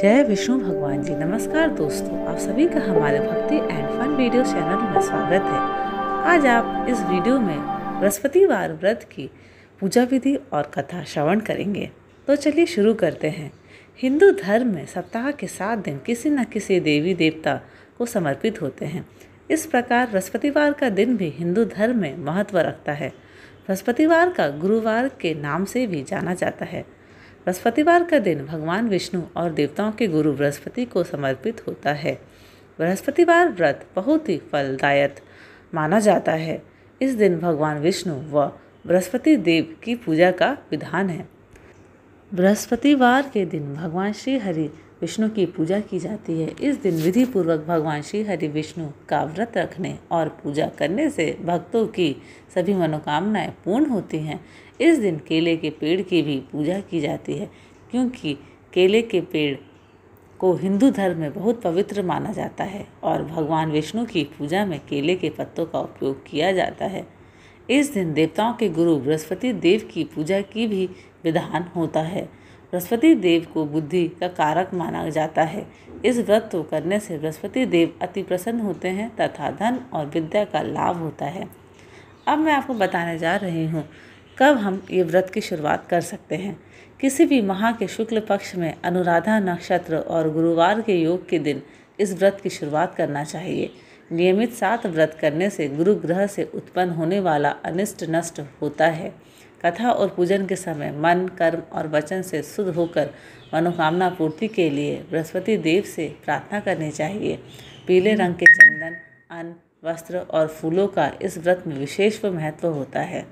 जय विष्णु भगवान जी नमस्कार दोस्तों आप सभी का हमारे भक्ति एंड फन वीडियो चैनल में स्वागत है आज आप इस वीडियो में बृहस्पतिवार व्रत की पूजा विधि और कथा श्रवण करेंगे तो चलिए शुरू करते हैं हिंदू धर्म में सप्ताह के सात दिन किसी न किसी देवी देवता को समर्पित होते हैं इस प्रकार बृहस्पतिवार का दिन भी हिंदू धर्म में महत्व रखता है बृहस्पतिवार का गुरुवार के नाम से भी जाना जाता है बृहस्पतिवार का दिन भगवान विष्णु और देवताओं के गुरु बृहस्पति को समर्पित होता है बृहस्पतिवार व्रत बहुत ही फलदायक माना जाता है इस दिन भगवान विष्णु व बृहस्पति देव की पूजा का विधान है बृहस्पतिवार के दिन भगवान श्री हरि विष्णु की पूजा की जाती है इस दिन विधि पूर्वक भगवान श्री हरि विष्णु का व्रत रखने और पूजा करने से भक्तों की सभी मनोकामनाएं पूर्ण होती हैं इस दिन केले के पेड़ की भी पूजा की जाती है क्योंकि केले के पेड़ को हिंदू धर्म में बहुत पवित्र माना जाता है और भगवान विष्णु की पूजा में केले के पत्तों का उपयोग किया जाता है इस दिन देवताओं के गुरु बृहस्पति देव की पूजा की भी विधान होता है बृहस्पति देव को बुद्धि का कारक माना जाता है इस व्रत को करने से बृहस्पति देव अति प्रसन्न होते हैं तथा धन और विद्या का लाभ होता है अब मैं आपको बताने जा रही हूँ कब हम ये व्रत की शुरुआत कर सकते हैं किसी भी माह के शुक्ल पक्ष में अनुराधा नक्षत्र और गुरुवार के योग के दिन इस व्रत की शुरुआत करना चाहिए नियमित सात व्रत करने से गुरु ग्रह से उत्पन्न होने वाला अनिष्ट नष्ट होता है कथा और पूजन के समय मन कर्म और वचन से शुद्ध होकर मनोकामना पूर्ति के लिए बृहस्पति देव से प्रार्थना करनी चाहिए पीले रंग के चंदन अन्न वस्त्र और फूलों का इस व्रत में विशेष महत्व होता है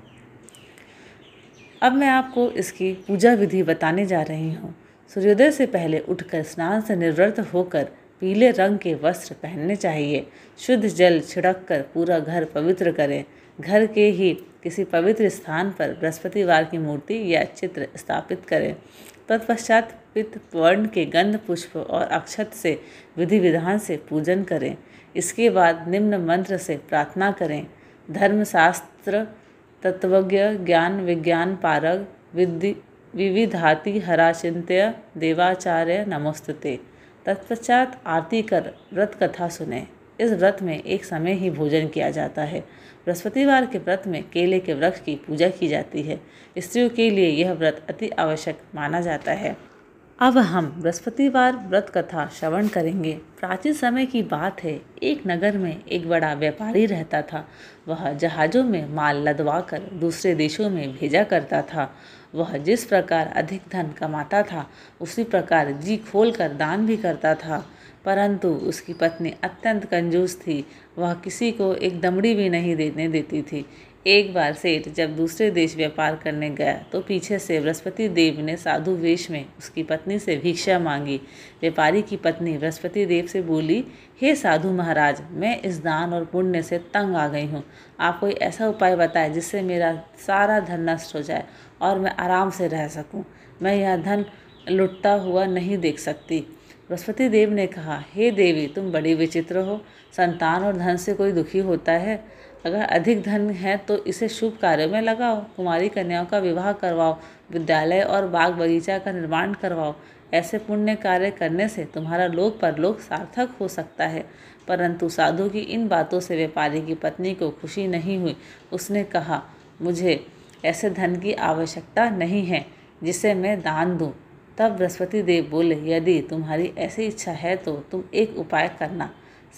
अब मैं आपको इसकी पूजा विधि बताने जा रही हूँ सूर्योदय से पहले उठकर स्नान से निवृत्त होकर पीले रंग के वस्त्र पहनने चाहिए शुद्ध जल छिड़क कर पूरा घर पवित्र करें घर के ही किसी पवित्र स्थान पर बृहस्पतिवार की मूर्ति या चित्र स्थापित करें तत्पश्चात पित्त वर्ण के गंध पुष्प और अक्षत से विधि विधान से पूजन करें इसके बाद निम्न मंत्र से प्रार्थना करें धर्मशास्त्र तत्वज्ञ ज्ञान विज्ञान पारग विधि विविधाति हराचिंत्य देवाचार्य नमोस्तते तत्पश्चात आरती कर व्रत कथा सुने इस व्रत में एक समय ही भोजन किया जाता है बृहस्पतिवार के व्रत में केले के वृक्ष की पूजा की जाती है स्त्रियों के लिए यह व्रत अति आवश्यक माना जाता है अब हम बृहस्पतिवार व्रत कथा श्रवण करेंगे प्राचीन समय की बात है एक नगर में एक बड़ा व्यापारी रहता था वह जहाज़ों में माल लदवा कर दूसरे देशों में भेजा करता था वह जिस प्रकार अधिक धन कमाता था उसी प्रकार जी खोल कर दान भी करता था परंतु उसकी पत्नी अत्यंत कंजूस थी वह किसी को एक दमड़ी भी नहीं देने देती थी एक बार सेठ जब दूसरे देश व्यापार करने गया तो पीछे से बृहस्पति देव ने साधु वेश में उसकी पत्नी से भिक्षा मांगी व्यापारी की पत्नी बृहस्पति देव से बोली हे साधु महाराज मैं इस दान और पुण्य से तंग आ गई हूँ आप कोई ऐसा उपाय बताएं जिससे मेरा सारा धन नष्ट हो जाए और मैं आराम से रह सकूँ मैं यह धन लुटता हुआ नहीं देख सकती बृहस्पति देव ने कहा हे देवी तुम बड़ी विचित्र हो संतान और धन से कोई दुखी होता है अगर अधिक धन है तो इसे शुभ कार्यों में लगाओ कुमारी कन्याओं का विवाह करवाओ विद्यालय और बाग बगीचा का निर्माण करवाओ ऐसे पुण्य कार्य करने से तुम्हारा लोक परलोक सार्थक हो सकता है परंतु साधु की इन बातों से व्यापारी की पत्नी को खुशी नहीं हुई उसने कहा मुझे ऐसे धन की आवश्यकता नहीं है जिसे मैं दान दूँ तब बृहस्पति देव बोले यदि तुम्हारी ऐसी इच्छा है तो तुम एक उपाय करना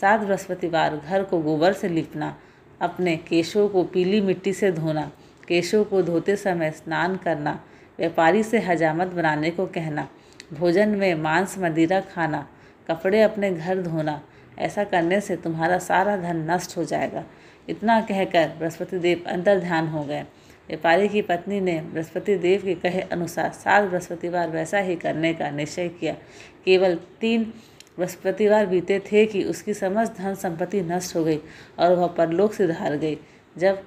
सात बृहस्पतिवार घर को गोबर से लिपना अपने केशों को पीली मिट्टी से धोना केशों को धोते समय स्नान करना व्यापारी से हजामत बनाने को कहना भोजन में मांस मदिरा खाना कपड़े अपने घर धोना ऐसा करने से तुम्हारा सारा धन नष्ट हो जाएगा इतना कहकर बृहस्पति देव अंतर ध्यान हो गए व्यापारी की पत्नी ने बृहस्पति देव के कहे अनुसार सात बृहस्पतिवार वैसा ही करने का निश्चय किया केवल तीन बृहस्पतिवार बीते थे कि उसकी समस्त धन संपत्ति नष्ट हो गई और वह परलोक से धार गई जब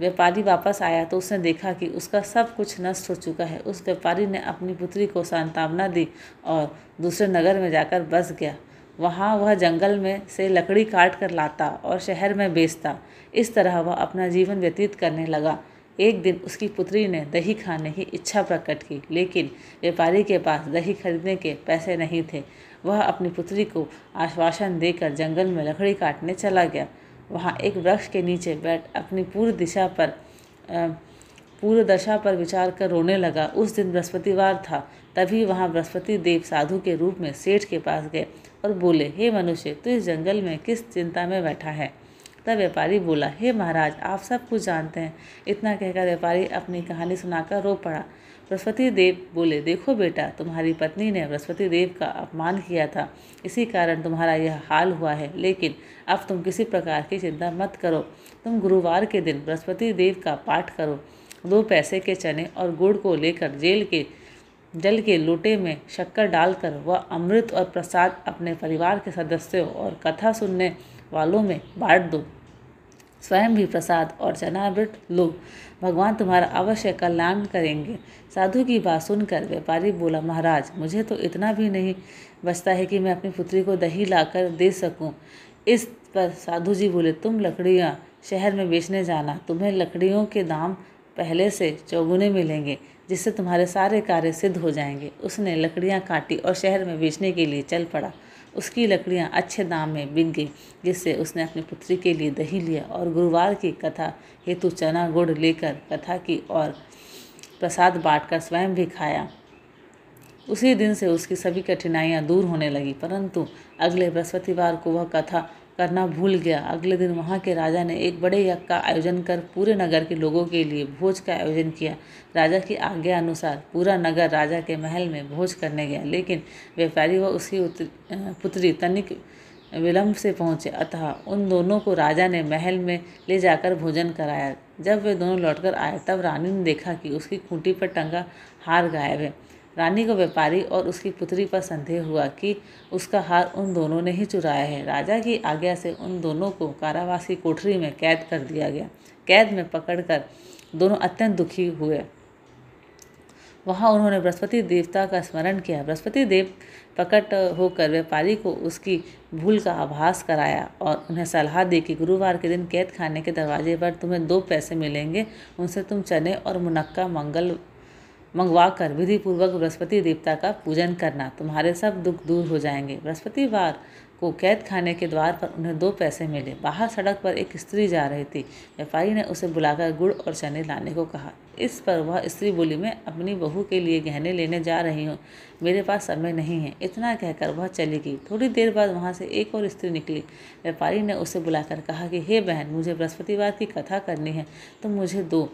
व्यापारी वापस आया तो उसने देखा कि उसका सब कुछ नष्ट हो चुका है उस व्यापारी ने अपनी पुत्री को सांतावना दी और दूसरे नगर में जाकर बस गया वहाँ वह जंगल में से लकड़ी काट कर लाता और शहर में बेचता इस तरह वह अपना जीवन व्यतीत करने लगा एक दिन उसकी पुत्री ने दही खाने की इच्छा प्रकट की लेकिन व्यापारी के पास दही खरीदने के पैसे नहीं थे वह अपनी पुत्री को आश्वासन देकर जंगल में लकड़ी काटने चला गया वहाँ एक वृक्ष के नीचे बैठ अपनी पूर्व दिशा पर पूर्व दशा पर विचार कर रोने लगा उस दिन बृहस्पतिवार था तभी वहाँ बृहस्पति देव साधु के रूप में सेठ के पास गए और बोले हे मनुष्य तू इस जंगल में किस चिंता में बैठा है तब व्यापारी बोला हे महाराज आप सब कुछ जानते हैं इतना कहकर व्यापारी अपनी कहानी सुनाकर रो पड़ा बृहस्पति देव बोले देखो बेटा तुम्हारी पत्नी ने बृहस्पति देव का अपमान किया था इसी कारण तुम्हारा यह हाल हुआ है लेकिन अब तुम किसी प्रकार की चिंता मत करो तुम गुरुवार के दिन बृहस्पति देव का पाठ करो दो पैसे के चने और गुड़ को लेकर जेल के जल के लोटे में शक्कर डालकर वह अमृत और प्रसाद अपने परिवार के सदस्यों और कथा सुनने वालों में बांट दो स्वयं भी प्रसाद और जनावृत लो भगवान तुम्हारा अवश्य कल्याण करेंगे साधु की बात सुनकर व्यापारी बोला महाराज मुझे तो इतना भी नहीं बचता है कि मैं अपनी पुत्री को दही लाकर दे सकूं। इस पर साधु जी बोले तुम लकड़ियाँ शहर में बेचने जाना तुम्हें लकड़ियों के दाम पहले से चौगुने मिलेंगे जिससे तुम्हारे सारे कार्य सिद्ध हो जाएंगे उसने लकड़ियाँ काटी और शहर में बेचने के लिए चल पड़ा उसकी लकड़ियाँ अच्छे दाम में बिक गई जिससे उसने अपनी पुत्री के लिए दही लिया और गुरुवार की कथा हेतु चना गुड़ लेकर कथा की और प्रसाद बांटकर स्वयं भी खाया उसी दिन से उसकी सभी कठिनाइयाँ दूर होने लगी परंतु अगले बृहस्पतिवार को वह कथा करना भूल गया अगले दिन वहाँ के राजा ने एक बड़े यज्ञ का आयोजन कर पूरे नगर के लोगों के लिए भोज का आयोजन किया राजा की आज्ञा अनुसार पूरा नगर राजा के महल में भोज करने गया लेकिन व्यापारी व उसकी पुत्री तनिक विलम्ब से पहुँचे अतः उन दोनों को राजा ने महल में ले जाकर भोजन कराया जब वे दोनों लौटकर आए तब रानी ने देखा कि उसकी खूंटी पर टंगा हार गायब है रानी को व्यापारी और उसकी पुत्री पर संदेह हुआ कि उसका हार उन दोनों ने ही चुराया है राजा की आज्ञा से उन दोनों को कारावास की कोठरी में कैद कर दिया गया कैद में पकड़कर दोनों अत्यंत दुखी हुए वहाँ उन्होंने बृहस्पति देवता का स्मरण किया बृहस्पति देव प्रकट होकर व्यापारी को उसकी भूल का आभास कराया और उन्हें सलाह दी कि गुरुवार के दिन कैद खाने के दरवाजे पर तुम्हें दो पैसे मिलेंगे उनसे तुम चने और मुनक्का मंगल मंगवा कर विधिपूर्वक बृहस्पति देवता का पूजन करना तुम्हारे सब दुख दूर हो जाएंगे बृहस्पतिवार को कैद खाने के द्वार पर उन्हें दो पैसे मिले बाहर सड़क पर एक स्त्री जा रही थी व्यापारी ने उसे बुलाकर गुड़ और चने लाने को कहा इस पर वह स्त्री बोली मैं अपनी बहू के लिए गहने लेने जा रही हूँ मेरे पास समय नहीं है इतना कहकर वह चली गई थोड़ी देर बाद वहाँ से एक और स्त्री निकली व्यापारी ने उसे बुलाकर कहा कि हे बहन मुझे बृहस्पतिवार की कथा करनी है तो मुझे दो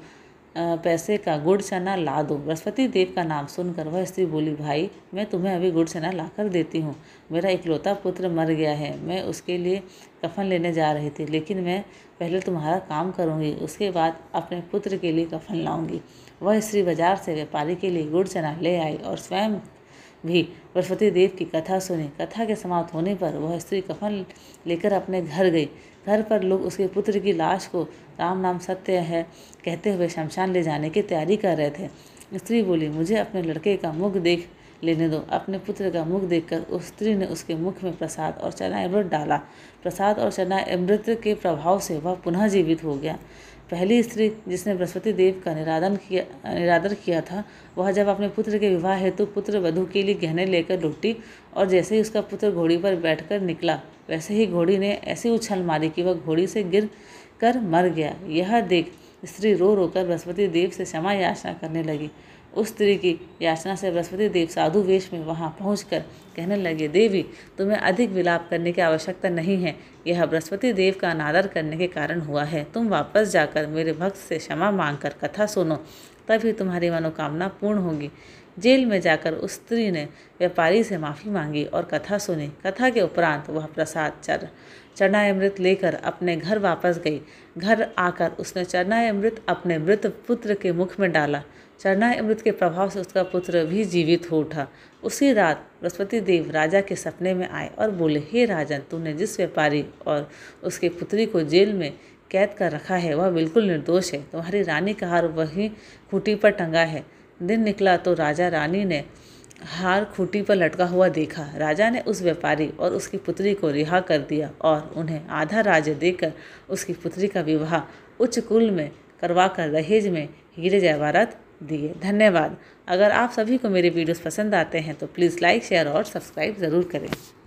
पैसे का गुड़ चना ला दो बृहस्पति देव का नाम सुनकर वह स्त्री बोली भाई मैं तुम्हें अभी गुड़ चना ला कर देती हूँ मेरा इकलौता पुत्र मर गया है मैं उसके लिए कफन लेने जा रही थी लेकिन मैं पहले तुम्हारा काम करूँगी उसके बाद अपने पुत्र के लिए कफन लाऊंगी वह स्त्री बाजार से व्यापारी के लिए गुड़ चना ले आई और स्वयं भी बृहस्पति देव की कथा सुनी कथा के समाप्त होने पर वह स्त्री कफन लेकर अपने घर गई घर पर लोग उसके पुत्र की लाश को राम नाम सत्य है कहते हुए शमशान ले जाने की तैयारी कर रहे थे स्त्री बोली मुझे अपने लड़के का मुख देख लेने दो अपने पुत्र का मुख देखकर उस स्त्री ने उसके मुख में प्रसाद और चना अमृत डाला प्रसाद और चना अमृत के प्रभाव से वह पुनः जीवित हो गया पहली स्त्री जिसने बृहस्पति देव का निरादन किया निरादर किया था वह जब अपने पुत्र के विवाह हेतु पुत्र वधु के लिए गहने लेकर लुटी और जैसे ही उसका पुत्र घोड़ी पर बैठकर निकला वैसे ही घोड़ी ने ऐसी उछल मारी कि वह घोड़ी से गिर कर मर गया यह देख स्त्री रो रोकर बृहस्पति देव से क्षमा याचना करने लगी उस स्त्री की याचना से बृहस्पति देव साधु वेश में वहाँ पहुँच कहने लगे देवी तुम्हें अधिक विलाप करने की आवश्यकता नहीं है यह बृहस्पति देव का अनादर करने के कारण हुआ है तुम वापस जाकर मेरे भक्त से क्षमा मांग कथा सुनो तभी तुम्हारी मनोकामना पूर्ण होगी जेल में जाकर उस स्त्री ने व्यापारी से माफ़ी मांगी और कथा सुनी कथा के उपरांत वह प्रसाद चर अमृत लेकर अपने घर वापस गई घर आकर उसने चरणाय अमृत अपने मृत पुत्र के मुख में डाला चरणाय अमृत के प्रभाव से उसका पुत्र भी जीवित हो उठा उसी रात बृहस्पति देव राजा के सपने में आए और बोले हे राजन तूने जिस व्यापारी और उसके पुत्री को जेल में कैद कर रखा है वह बिल्कुल निर्दोष है तुम्हारी रानी का हार वही खूटी पर टंगा है दिन निकला तो राजा रानी ने हार खूटी पर लटका हुआ देखा राजा ने उस व्यापारी और उसकी पुत्री को रिहा कर दिया और उन्हें आधा राज्य देकर उसकी पुत्री का विवाह उच्च कुल में करवा कर दहेज में हीरे जवाहरात दिए धन्यवाद अगर आप सभी को मेरे वीडियोस पसंद आते हैं तो प्लीज़ लाइक शेयर और सब्सक्राइब ज़रूर करें